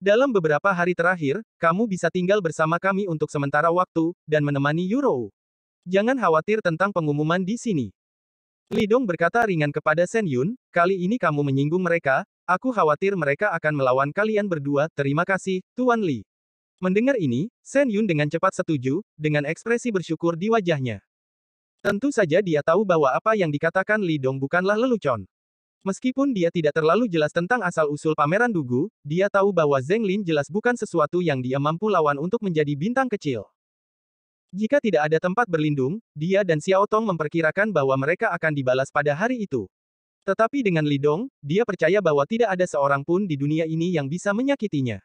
Dalam beberapa hari terakhir, kamu bisa tinggal bersama kami untuk sementara waktu, dan menemani Yurou. Jangan khawatir tentang pengumuman di sini. Lidong berkata ringan kepada Sen Yun, kali ini kamu menyinggung mereka, aku khawatir mereka akan melawan kalian berdua, terima kasih, Tuan Li. Mendengar ini, Sen Yun dengan cepat setuju, dengan ekspresi bersyukur di wajahnya. Tentu saja dia tahu bahwa apa yang dikatakan Lidong bukanlah lelucon. Meskipun dia tidak terlalu jelas tentang asal-usul pameran Dugu, dia tahu bahwa Zeng Lin jelas bukan sesuatu yang dia mampu lawan untuk menjadi bintang kecil. Jika tidak ada tempat berlindung, dia dan Xiao Tong memperkirakan bahwa mereka akan dibalas pada hari itu. Tetapi dengan Lidong, dia percaya bahwa tidak ada seorang pun di dunia ini yang bisa menyakitinya.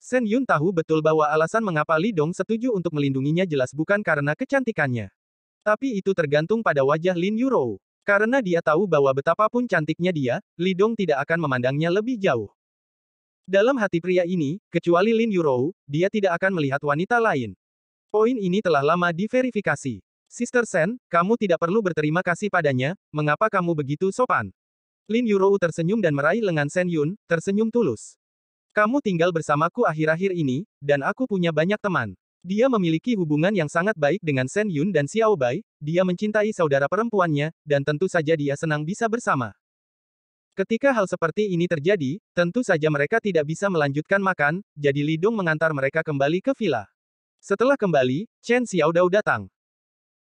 Shen Yun tahu betul bahwa alasan mengapa Lidong setuju untuk melindunginya jelas bukan karena kecantikannya. Tapi itu tergantung pada wajah Lin Yurou. Karena dia tahu bahwa betapapun cantiknya dia, Lidong tidak akan memandangnya lebih jauh. Dalam hati pria ini, kecuali Lin Yurou, dia tidak akan melihat wanita lain. Poin ini telah lama diverifikasi. Sister Sen, kamu tidak perlu berterima kasih padanya, mengapa kamu begitu sopan? Lin Yurou tersenyum dan meraih lengan Sen Yun, tersenyum tulus. Kamu tinggal bersamaku akhir-akhir ini, dan aku punya banyak teman. Dia memiliki hubungan yang sangat baik dengan Shen Yun dan Xiao Bai, dia mencintai saudara perempuannya, dan tentu saja dia senang bisa bersama. Ketika hal seperti ini terjadi, tentu saja mereka tidak bisa melanjutkan makan, jadi Lidong mengantar mereka kembali ke villa. Setelah kembali, Chen Xiaodao datang.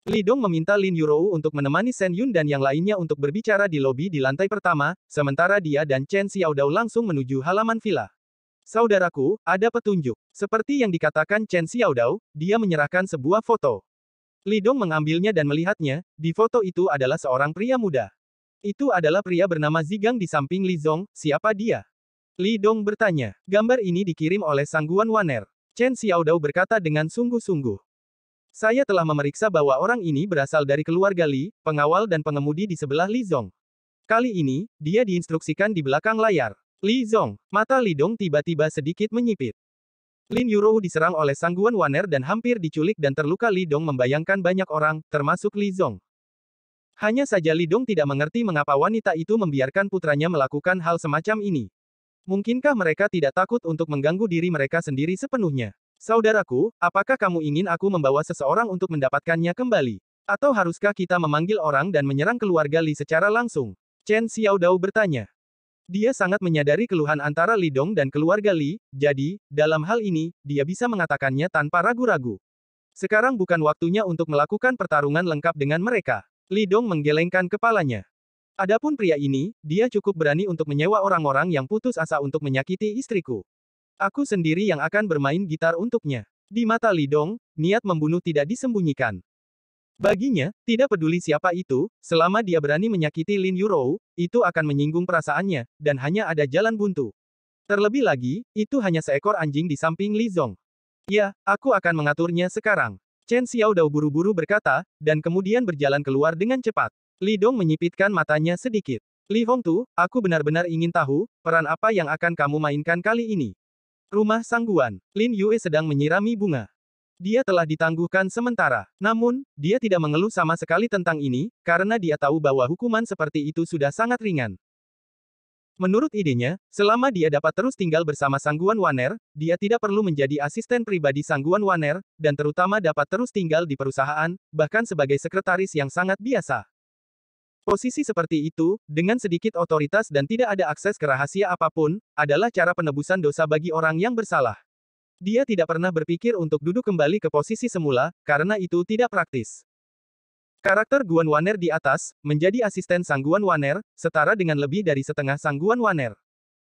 Lidong meminta Lin Yurou untuk menemani Shen Yun dan yang lainnya untuk berbicara di lobi di lantai pertama, sementara dia dan Chen Xiaodao langsung menuju halaman villa. Saudaraku, ada petunjuk. Seperti yang dikatakan Chen Xiaodao, dia menyerahkan sebuah foto. Li Dong mengambilnya dan melihatnya, di foto itu adalah seorang pria muda. Itu adalah pria bernama Zigang di samping Li Zong, siapa dia? Li Dong bertanya. Gambar ini dikirim oleh Sangguan Waner. Chen Xiaodao berkata dengan sungguh-sungguh. Saya telah memeriksa bahwa orang ini berasal dari keluarga Li, pengawal dan pengemudi di sebelah Li Zong. Kali ini, dia diinstruksikan di belakang layar. Li Zong, mata Lidong tiba-tiba sedikit menyipit. Lin Yurou diserang oleh sangguan Waner dan hampir diculik dan terluka Lidong membayangkan banyak orang, termasuk Li Zong. Hanya saja Lidong tidak mengerti mengapa wanita itu membiarkan putranya melakukan hal semacam ini. Mungkinkah mereka tidak takut untuk mengganggu diri mereka sendiri sepenuhnya? Saudaraku, apakah kamu ingin aku membawa seseorang untuk mendapatkannya kembali? Atau haruskah kita memanggil orang dan menyerang keluarga Li secara langsung? Chen Xiaodao bertanya. Dia sangat menyadari keluhan antara Lidong dan keluarga Li, jadi, dalam hal ini, dia bisa mengatakannya tanpa ragu-ragu. Sekarang bukan waktunya untuk melakukan pertarungan lengkap dengan mereka. Lidong menggelengkan kepalanya. Adapun pria ini, dia cukup berani untuk menyewa orang-orang yang putus asa untuk menyakiti istriku. Aku sendiri yang akan bermain gitar untuknya. Di mata Lidong, niat membunuh tidak disembunyikan. Baginya, tidak peduli siapa itu, selama dia berani menyakiti Lin Yurou, itu akan menyinggung perasaannya, dan hanya ada jalan buntu. Terlebih lagi, itu hanya seekor anjing di samping Li Zong. Ya, aku akan mengaturnya sekarang. Chen Xiao Dao buru-buru berkata, dan kemudian berjalan keluar dengan cepat. Li Dong menyipitkan matanya sedikit. Li Hongtu, aku benar-benar ingin tahu, peran apa yang akan kamu mainkan kali ini? Rumah Sangguan, Lin Yue sedang menyirami bunga. Dia telah ditangguhkan sementara. Namun, dia tidak mengeluh sama sekali tentang ini, karena dia tahu bahwa hukuman seperti itu sudah sangat ringan. Menurut idenya, selama dia dapat terus tinggal bersama Sangguan Waner, dia tidak perlu menjadi asisten pribadi Sangguan Waner, dan terutama dapat terus tinggal di perusahaan, bahkan sebagai sekretaris yang sangat biasa. Posisi seperti itu, dengan sedikit otoritas dan tidak ada akses ke rahasia apapun, adalah cara penebusan dosa bagi orang yang bersalah. Dia tidak pernah berpikir untuk duduk kembali ke posisi semula, karena itu tidak praktis. Karakter Guan Waner di atas, menjadi asisten Sang Guan Waner, setara dengan lebih dari setengah Sang Guan Waner.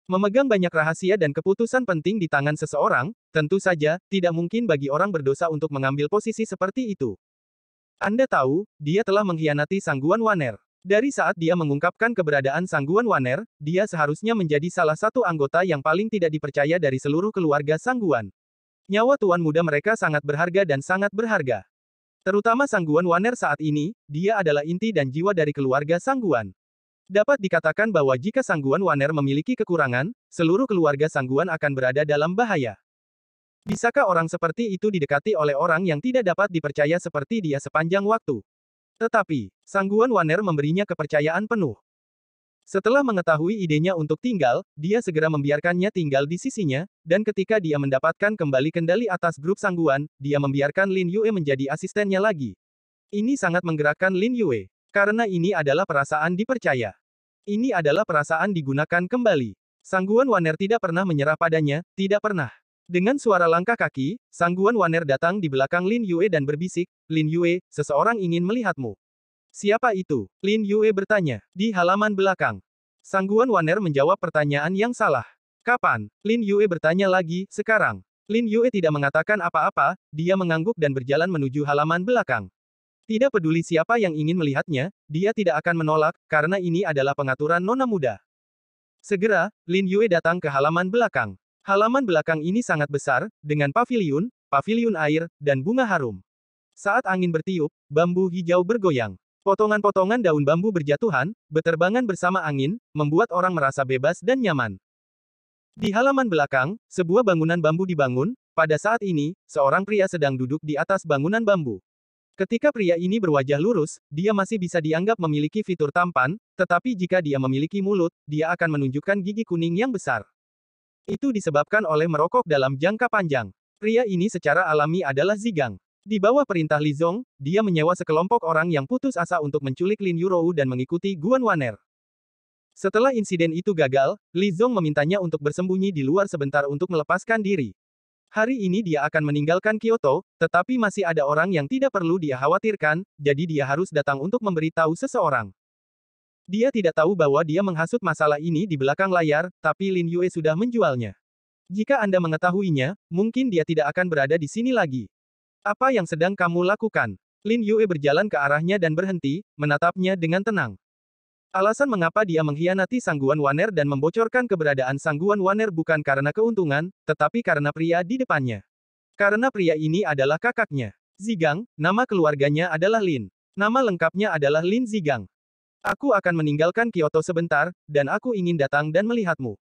Memegang banyak rahasia dan keputusan penting di tangan seseorang, tentu saja, tidak mungkin bagi orang berdosa untuk mengambil posisi seperti itu. Anda tahu, dia telah mengkhianati Guan Waner. Dari saat dia mengungkapkan keberadaan Sang Guan Waner, dia seharusnya menjadi salah satu anggota yang paling tidak dipercaya dari seluruh keluarga Sang Guan. Nyawa tuan muda mereka sangat berharga dan sangat berharga. Terutama Sangguan Waner saat ini, dia adalah inti dan jiwa dari keluarga Sangguan. Dapat dikatakan bahwa jika Sangguan Waner memiliki kekurangan, seluruh keluarga Sangguan akan berada dalam bahaya. Bisakah orang seperti itu didekati oleh orang yang tidak dapat dipercaya seperti dia sepanjang waktu? Tetapi, Sangguan Waner memberinya kepercayaan penuh. Setelah mengetahui idenya untuk tinggal, dia segera membiarkannya tinggal di sisinya, dan ketika dia mendapatkan kembali kendali atas grup sangguan, dia membiarkan Lin Yue menjadi asistennya lagi. Ini sangat menggerakkan Lin Yue, karena ini adalah perasaan dipercaya. Ini adalah perasaan digunakan kembali. Sangguan Waner tidak pernah menyerah padanya, tidak pernah. Dengan suara langkah kaki, Sangguan Waner datang di belakang Lin Yue dan berbisik, Lin Yue, seseorang ingin melihatmu. Siapa itu? Lin Yue bertanya. Di halaman belakang. Sangguan Waner menjawab pertanyaan yang salah. Kapan? Lin Yue bertanya lagi, sekarang. Lin Yue tidak mengatakan apa-apa, dia mengangguk dan berjalan menuju halaman belakang. Tidak peduli siapa yang ingin melihatnya, dia tidak akan menolak, karena ini adalah pengaturan nona muda. Segera, Lin Yue datang ke halaman belakang. Halaman belakang ini sangat besar, dengan paviliun, paviliun air, dan bunga harum. Saat angin bertiup, bambu hijau bergoyang. Potongan-potongan daun bambu berjatuhan, beterbangan bersama angin, membuat orang merasa bebas dan nyaman. Di halaman belakang, sebuah bangunan bambu dibangun, pada saat ini, seorang pria sedang duduk di atas bangunan bambu. Ketika pria ini berwajah lurus, dia masih bisa dianggap memiliki fitur tampan, tetapi jika dia memiliki mulut, dia akan menunjukkan gigi kuning yang besar. Itu disebabkan oleh merokok dalam jangka panjang. Pria ini secara alami adalah zigang. Di bawah perintah Li Zong, dia menyewa sekelompok orang yang putus asa untuk menculik Lin Yurou dan mengikuti Guan Waner. Setelah insiden itu gagal, Li Zong memintanya untuk bersembunyi di luar sebentar untuk melepaskan diri. Hari ini dia akan meninggalkan Kyoto, tetapi masih ada orang yang tidak perlu dia khawatirkan, jadi dia harus datang untuk memberitahu seseorang. Dia tidak tahu bahwa dia menghasut masalah ini di belakang layar, tapi Lin Yue sudah menjualnya. Jika Anda mengetahuinya, mungkin dia tidak akan berada di sini lagi. Apa yang sedang kamu lakukan? Lin Yue berjalan ke arahnya dan berhenti, menatapnya dengan tenang. Alasan mengapa dia mengkhianati Sangguan Waner dan membocorkan keberadaan Sangguan Waner bukan karena keuntungan, tetapi karena pria di depannya. Karena pria ini adalah kakaknya. Zigang, nama keluarganya adalah Lin. Nama lengkapnya adalah Lin Zigang. Aku akan meninggalkan Kyoto sebentar, dan aku ingin datang dan melihatmu.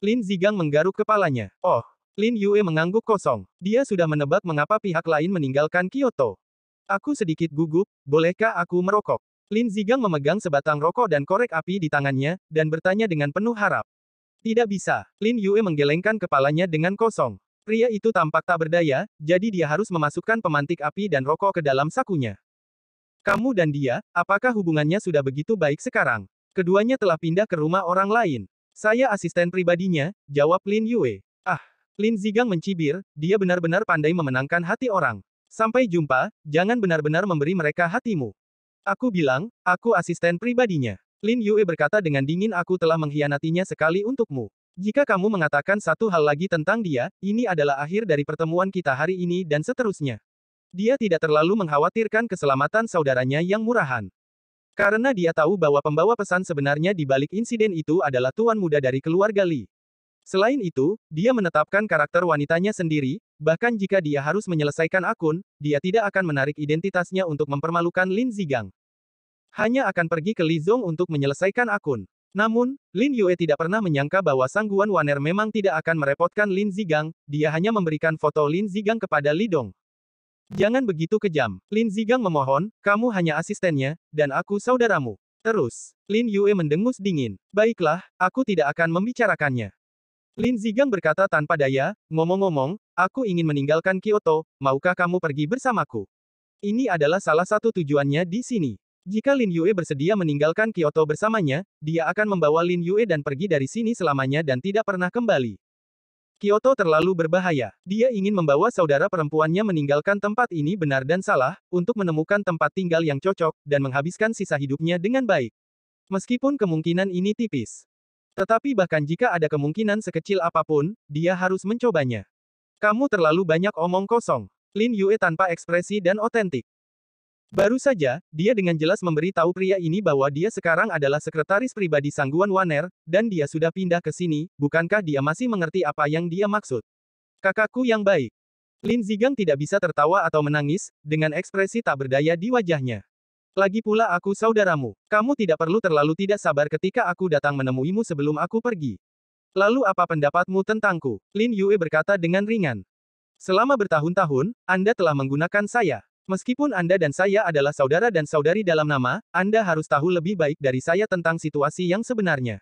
Lin Zigang menggaruk kepalanya. Oh, Lin Yue mengangguk kosong. Dia sudah menebak mengapa pihak lain meninggalkan Kyoto. Aku sedikit gugup, bolehkah aku merokok? Lin Zigang memegang sebatang rokok dan korek api di tangannya, dan bertanya dengan penuh harap. Tidak bisa. Lin Yue menggelengkan kepalanya dengan kosong. Pria itu tampak tak berdaya, jadi dia harus memasukkan pemantik api dan rokok ke dalam sakunya. Kamu dan dia, apakah hubungannya sudah begitu baik sekarang? Keduanya telah pindah ke rumah orang lain. Saya asisten pribadinya, jawab Lin Yue. Lin Zigang mencibir, dia benar-benar pandai memenangkan hati orang. Sampai jumpa, jangan benar-benar memberi mereka hatimu. Aku bilang, aku asisten pribadinya. Lin Yue berkata dengan dingin aku telah mengkhianatinya sekali untukmu. Jika kamu mengatakan satu hal lagi tentang dia, ini adalah akhir dari pertemuan kita hari ini dan seterusnya. Dia tidak terlalu mengkhawatirkan keselamatan saudaranya yang murahan. Karena dia tahu bahwa pembawa pesan sebenarnya di balik insiden itu adalah tuan muda dari keluarga Li. Selain itu, dia menetapkan karakter wanitanya sendiri, bahkan jika dia harus menyelesaikan akun, dia tidak akan menarik identitasnya untuk mempermalukan Lin Zigang. Hanya akan pergi ke Lizong untuk menyelesaikan akun. Namun, Lin Yue tidak pernah menyangka bahwa sangguan Waner memang tidak akan merepotkan Lin Zigang, dia hanya memberikan foto Lin Zigang kepada Lidong. Jangan begitu kejam. Lin Zigang memohon, kamu hanya asistennya, dan aku saudaramu. Terus, Lin Yue mendengus dingin. Baiklah, aku tidak akan membicarakannya. Lin Zigang berkata tanpa daya, ngomong-ngomong, aku ingin meninggalkan Kyoto, maukah kamu pergi bersamaku? Ini adalah salah satu tujuannya di sini. Jika Lin Yue bersedia meninggalkan Kyoto bersamanya, dia akan membawa Lin Yue dan pergi dari sini selamanya dan tidak pernah kembali. Kyoto terlalu berbahaya. Dia ingin membawa saudara perempuannya meninggalkan tempat ini benar dan salah, untuk menemukan tempat tinggal yang cocok, dan menghabiskan sisa hidupnya dengan baik. Meskipun kemungkinan ini tipis, tetapi bahkan jika ada kemungkinan sekecil apapun, dia harus mencobanya. Kamu terlalu banyak omong kosong. Lin Yue tanpa ekspresi dan otentik. Baru saja, dia dengan jelas memberi tahu pria ini bahwa dia sekarang adalah sekretaris pribadi Sangguan Waner, dan dia sudah pindah ke sini, bukankah dia masih mengerti apa yang dia maksud? Kakakku yang baik. Lin Zigang tidak bisa tertawa atau menangis, dengan ekspresi tak berdaya di wajahnya. Lagi pula aku saudaramu. Kamu tidak perlu terlalu tidak sabar ketika aku datang menemuimu sebelum aku pergi. Lalu apa pendapatmu tentangku? Lin Yue berkata dengan ringan. Selama bertahun-tahun, Anda telah menggunakan saya. Meskipun Anda dan saya adalah saudara dan saudari dalam nama, Anda harus tahu lebih baik dari saya tentang situasi yang sebenarnya.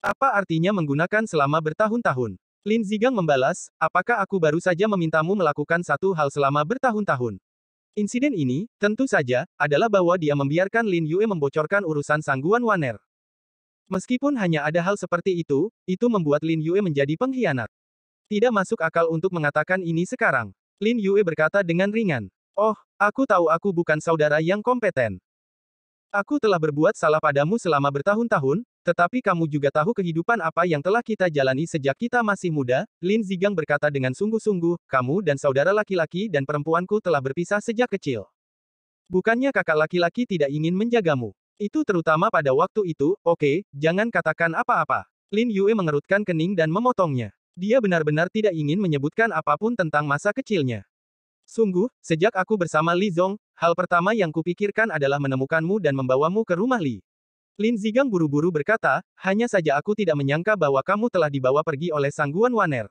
Apa artinya menggunakan selama bertahun-tahun? Lin Zigang membalas, apakah aku baru saja memintamu melakukan satu hal selama bertahun-tahun? Insiden ini, tentu saja, adalah bahwa dia membiarkan Lin Yue membocorkan urusan sangguan Waner. Meskipun hanya ada hal seperti itu, itu membuat Lin Yue menjadi pengkhianat. Tidak masuk akal untuk mengatakan ini sekarang. Lin Yue berkata dengan ringan. Oh, aku tahu aku bukan saudara yang kompeten. Aku telah berbuat salah padamu selama bertahun-tahun, tetapi kamu juga tahu kehidupan apa yang telah kita jalani sejak kita masih muda, Lin Zigang berkata dengan sungguh-sungguh, kamu dan saudara laki-laki dan perempuanku telah berpisah sejak kecil. Bukannya kakak laki-laki tidak ingin menjagamu. Itu terutama pada waktu itu, oke, okay, jangan katakan apa-apa. Lin Yue mengerutkan kening dan memotongnya. Dia benar-benar tidak ingin menyebutkan apapun tentang masa kecilnya. Sungguh, sejak aku bersama Li Zong, Hal pertama yang kupikirkan adalah menemukanmu dan membawamu ke rumah Li. Lin Zigang buru-buru berkata, hanya saja aku tidak menyangka bahwa kamu telah dibawa pergi oleh sangguan Waner.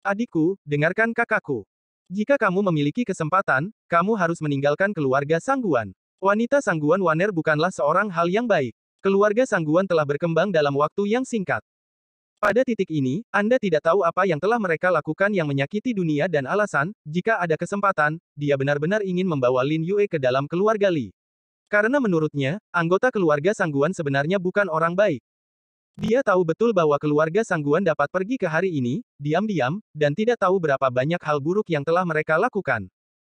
Adikku, dengarkan kakakku. Jika kamu memiliki kesempatan, kamu harus meninggalkan keluarga sangguan. Wanita sangguan Waner bukanlah seorang hal yang baik. Keluarga sangguan telah berkembang dalam waktu yang singkat. Pada titik ini, Anda tidak tahu apa yang telah mereka lakukan yang menyakiti dunia dan alasan, jika ada kesempatan, dia benar-benar ingin membawa Lin Yue ke dalam keluarga Li. Karena menurutnya, anggota keluarga Sangguan sebenarnya bukan orang baik. Dia tahu betul bahwa keluarga Sangguan dapat pergi ke hari ini, diam-diam, dan tidak tahu berapa banyak hal buruk yang telah mereka lakukan.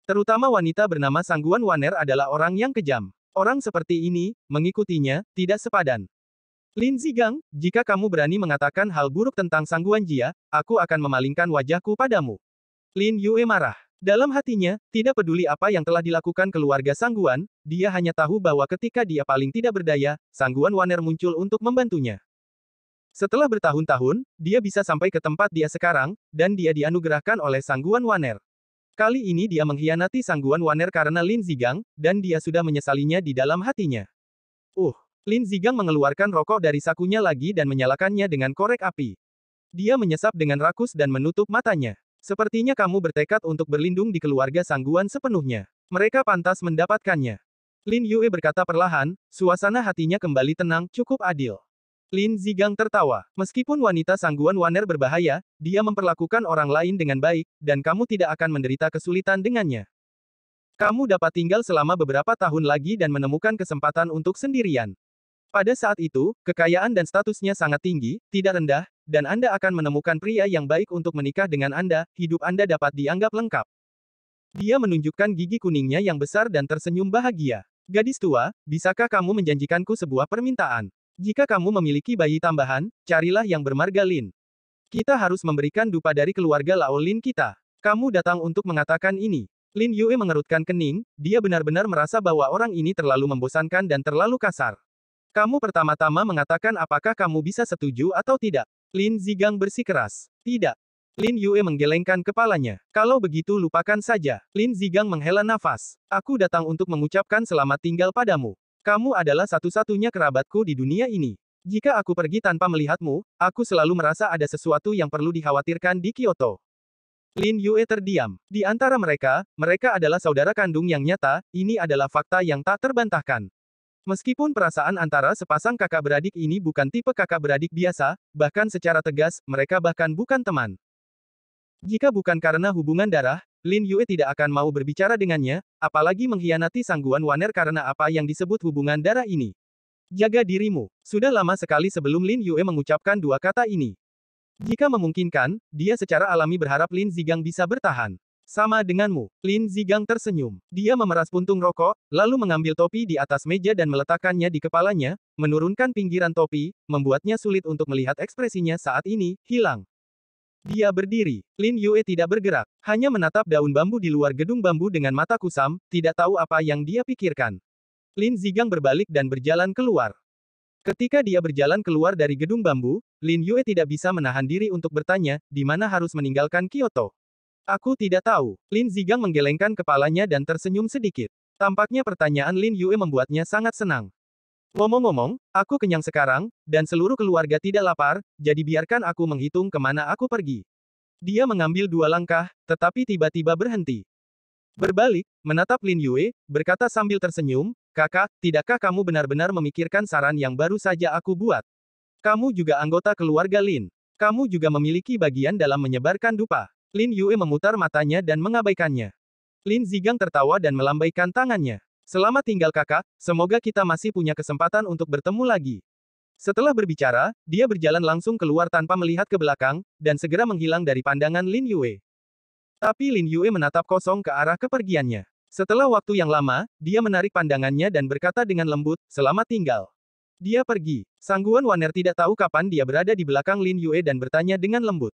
Terutama wanita bernama Sangguan Waner adalah orang yang kejam. Orang seperti ini, mengikutinya, tidak sepadan. Lin Zigang, jika kamu berani mengatakan hal buruk tentang Sangguan Jia, aku akan memalingkan wajahku padamu. Lin Yue marah. Dalam hatinya, tidak peduli apa yang telah dilakukan keluarga Sangguan, dia hanya tahu bahwa ketika dia paling tidak berdaya, Sangguan Waner muncul untuk membantunya. Setelah bertahun-tahun, dia bisa sampai ke tempat dia sekarang, dan dia dianugerahkan oleh Sangguan Waner. Kali ini dia mengkhianati Sangguan Waner karena Lin Zigang, dan dia sudah menyesalinya di dalam hatinya. Uh, Lin Zigang mengeluarkan rokok dari sakunya lagi dan menyalakannya dengan korek api. Dia menyesap dengan rakus dan menutup matanya. Sepertinya kamu bertekad untuk berlindung di keluarga sangguan sepenuhnya. Mereka pantas mendapatkannya. Lin Yue berkata perlahan, suasana hatinya kembali tenang, cukup adil. Lin Zigang tertawa. Meskipun wanita sangguan Waner berbahaya, dia memperlakukan orang lain dengan baik, dan kamu tidak akan menderita kesulitan dengannya. Kamu dapat tinggal selama beberapa tahun lagi dan menemukan kesempatan untuk sendirian. Pada saat itu, kekayaan dan statusnya sangat tinggi, tidak rendah, dan Anda akan menemukan pria yang baik untuk menikah dengan Anda, hidup Anda dapat dianggap lengkap. Dia menunjukkan gigi kuningnya yang besar dan tersenyum bahagia. Gadis tua, bisakah kamu menjanjikanku sebuah permintaan? Jika kamu memiliki bayi tambahan, carilah yang bermarga Lin. Kita harus memberikan dupa dari keluarga Lao Lin kita. Kamu datang untuk mengatakan ini. Lin Yue mengerutkan kening, dia benar-benar merasa bahwa orang ini terlalu membosankan dan terlalu kasar. Kamu pertama-tama mengatakan apakah kamu bisa setuju atau tidak. Lin Zigang bersikeras. Tidak. Lin Yue menggelengkan kepalanya. Kalau begitu lupakan saja. Lin Zigang menghela nafas. Aku datang untuk mengucapkan selamat tinggal padamu. Kamu adalah satu-satunya kerabatku di dunia ini. Jika aku pergi tanpa melihatmu, aku selalu merasa ada sesuatu yang perlu dikhawatirkan di Kyoto. Lin Yue terdiam. Di antara mereka, mereka adalah saudara kandung yang nyata, ini adalah fakta yang tak terbantahkan. Meskipun perasaan antara sepasang kakak beradik ini bukan tipe kakak beradik biasa, bahkan secara tegas, mereka bahkan bukan teman. Jika bukan karena hubungan darah, Lin Yue tidak akan mau berbicara dengannya, apalagi mengkhianati sangguan Waner karena apa yang disebut hubungan darah ini. Jaga dirimu. Sudah lama sekali sebelum Lin Yue mengucapkan dua kata ini. Jika memungkinkan, dia secara alami berharap Lin Zigang bisa bertahan. Sama denganmu, Lin Zigang tersenyum. Dia memeras puntung rokok, lalu mengambil topi di atas meja dan meletakkannya di kepalanya, menurunkan pinggiran topi, membuatnya sulit untuk melihat ekspresinya saat ini, hilang. Dia berdiri, Lin Yue tidak bergerak, hanya menatap daun bambu di luar gedung bambu dengan mata kusam, tidak tahu apa yang dia pikirkan. Lin Zigang berbalik dan berjalan keluar. Ketika dia berjalan keluar dari gedung bambu, Lin Yue tidak bisa menahan diri untuk bertanya, di mana harus meninggalkan Kyoto. Aku tidak tahu. Lin Zigang menggelengkan kepalanya dan tersenyum sedikit. Tampaknya pertanyaan Lin Yue membuatnya sangat senang. Ngomong-ngomong, aku kenyang sekarang, dan seluruh keluarga tidak lapar, jadi biarkan aku menghitung kemana aku pergi. Dia mengambil dua langkah, tetapi tiba-tiba berhenti. Berbalik, menatap Lin Yue, berkata sambil tersenyum, Kakak, tidakkah kamu benar-benar memikirkan saran yang baru saja aku buat? Kamu juga anggota keluarga Lin. Kamu juga memiliki bagian dalam menyebarkan dupa. Lin Yue memutar matanya dan mengabaikannya. Lin Zigang tertawa dan melambaikan tangannya. Selamat tinggal kakak, semoga kita masih punya kesempatan untuk bertemu lagi. Setelah berbicara, dia berjalan langsung keluar tanpa melihat ke belakang, dan segera menghilang dari pandangan Lin Yue. Tapi Lin Yue menatap kosong ke arah kepergiannya. Setelah waktu yang lama, dia menarik pandangannya dan berkata dengan lembut, selamat tinggal. Dia pergi. Sangguan Waner tidak tahu kapan dia berada di belakang Lin Yue dan bertanya dengan lembut.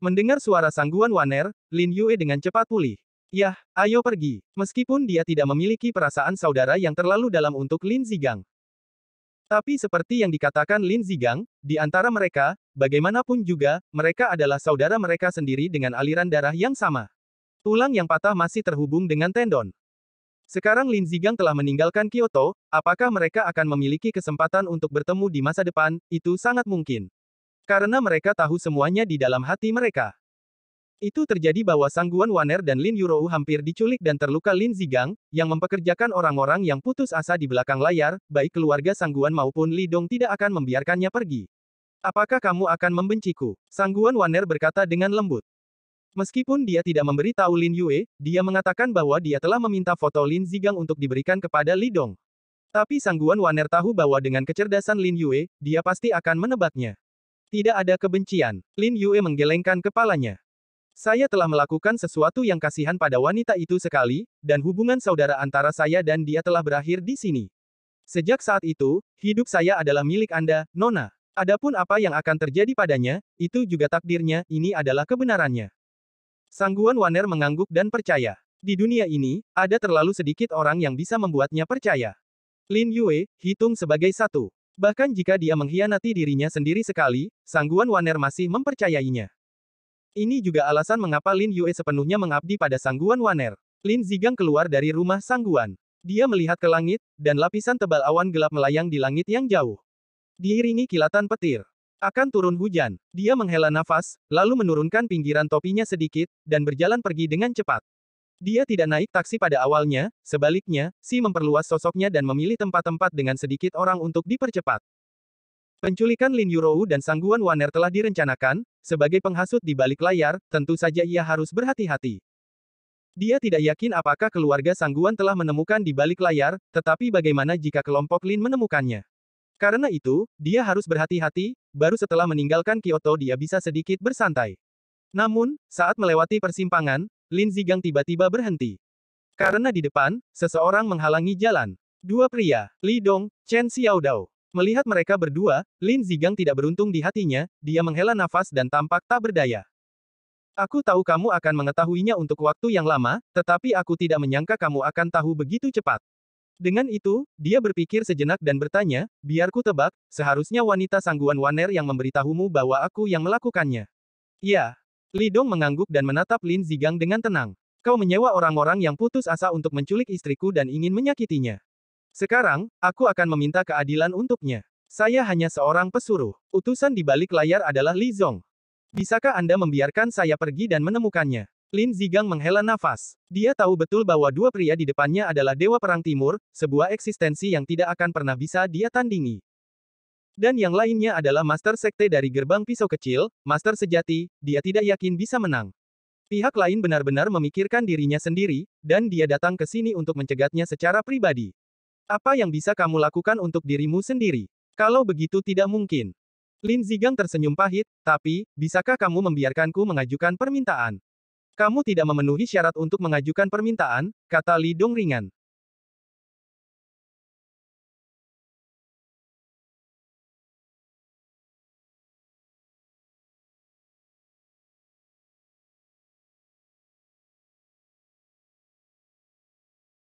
Mendengar suara sangguan Waner, Lin Yue dengan cepat pulih. Yah, ayo pergi. Meskipun dia tidak memiliki perasaan saudara yang terlalu dalam untuk Lin Zigang. Tapi seperti yang dikatakan Lin Zigang, di antara mereka, bagaimanapun juga, mereka adalah saudara mereka sendiri dengan aliran darah yang sama. Tulang yang patah masih terhubung dengan tendon. Sekarang Lin Zigang telah meninggalkan Kyoto, apakah mereka akan memiliki kesempatan untuk bertemu di masa depan, itu sangat mungkin. Karena mereka tahu semuanya di dalam hati mereka. Itu terjadi bahwa Sangguan Waner dan Lin Yurou hampir diculik dan terluka Lin Zigang, yang mempekerjakan orang-orang yang putus asa di belakang layar, baik keluarga Sangguan maupun Li Dong tidak akan membiarkannya pergi. Apakah kamu akan membenciku? Sangguan Waner berkata dengan lembut. Meskipun dia tidak memberi tahu Lin Yue, dia mengatakan bahwa dia telah meminta foto Lin Zigang untuk diberikan kepada Li Dong. Tapi Sangguan Waner tahu bahwa dengan kecerdasan Lin Yue, dia pasti akan menebaknya. Tidak ada kebencian. Lin Yue menggelengkan kepalanya. Saya telah melakukan sesuatu yang kasihan pada wanita itu sekali, dan hubungan saudara antara saya dan dia telah berakhir di sini. Sejak saat itu, hidup saya adalah milik Anda, Nona. Adapun apa yang akan terjadi padanya, itu juga takdirnya, ini adalah kebenarannya. Sangguan Waner mengangguk dan percaya. Di dunia ini, ada terlalu sedikit orang yang bisa membuatnya percaya. Lin Yue, hitung sebagai satu. Bahkan jika dia mengkhianati dirinya sendiri sekali, Sangguan Waner masih mempercayainya. Ini juga alasan mengapa Lin Yue sepenuhnya mengabdi pada Sangguan Waner. Lin Zigang keluar dari rumah Sangguan. Dia melihat ke langit, dan lapisan tebal awan gelap melayang di langit yang jauh. Diiringi kilatan petir. Akan turun hujan. Dia menghela nafas, lalu menurunkan pinggiran topinya sedikit, dan berjalan pergi dengan cepat. Dia tidak naik taksi pada awalnya, sebaliknya, Si memperluas sosoknya dan memilih tempat-tempat dengan sedikit orang untuk dipercepat. Penculikan Lin Yurou dan sangguan Waner telah direncanakan, sebagai penghasut di balik layar, tentu saja ia harus berhati-hati. Dia tidak yakin apakah keluarga sangguan telah menemukan di balik layar, tetapi bagaimana jika kelompok Lin menemukannya. Karena itu, dia harus berhati-hati, baru setelah meninggalkan Kyoto dia bisa sedikit bersantai. Namun, saat melewati persimpangan, Lin Zigang tiba-tiba berhenti. Karena di depan, seseorang menghalangi jalan. Dua pria, Li Dong, Chen Xiaodao. Melihat mereka berdua, Lin Zigang tidak beruntung di hatinya, dia menghela nafas dan tampak tak berdaya. Aku tahu kamu akan mengetahuinya untuk waktu yang lama, tetapi aku tidak menyangka kamu akan tahu begitu cepat. Dengan itu, dia berpikir sejenak dan bertanya, biarku tebak, seharusnya wanita sangguan Waner yang memberitahumu bahwa aku yang melakukannya. Ya, Lidong mengangguk dan menatap Lin Zigang dengan tenang. Kau menyewa orang-orang yang putus asa untuk menculik istriku dan ingin menyakitinya. Sekarang, aku akan meminta keadilan untuknya. Saya hanya seorang pesuruh. Utusan di balik layar adalah Li Zong. Bisakah Anda membiarkan saya pergi dan menemukannya? Lin Zigang menghela nafas. Dia tahu betul bahwa dua pria di depannya adalah Dewa Perang Timur, sebuah eksistensi yang tidak akan pernah bisa dia tandingi. Dan yang lainnya adalah Master Sekte dari gerbang pisau kecil, Master sejati, dia tidak yakin bisa menang. Pihak lain benar-benar memikirkan dirinya sendiri, dan dia datang ke sini untuk mencegatnya secara pribadi. Apa yang bisa kamu lakukan untuk dirimu sendiri? Kalau begitu tidak mungkin. Lin Zigang tersenyum pahit, tapi, bisakah kamu membiarkanku mengajukan permintaan? Kamu tidak memenuhi syarat untuk mengajukan permintaan, kata Li Dong ringan.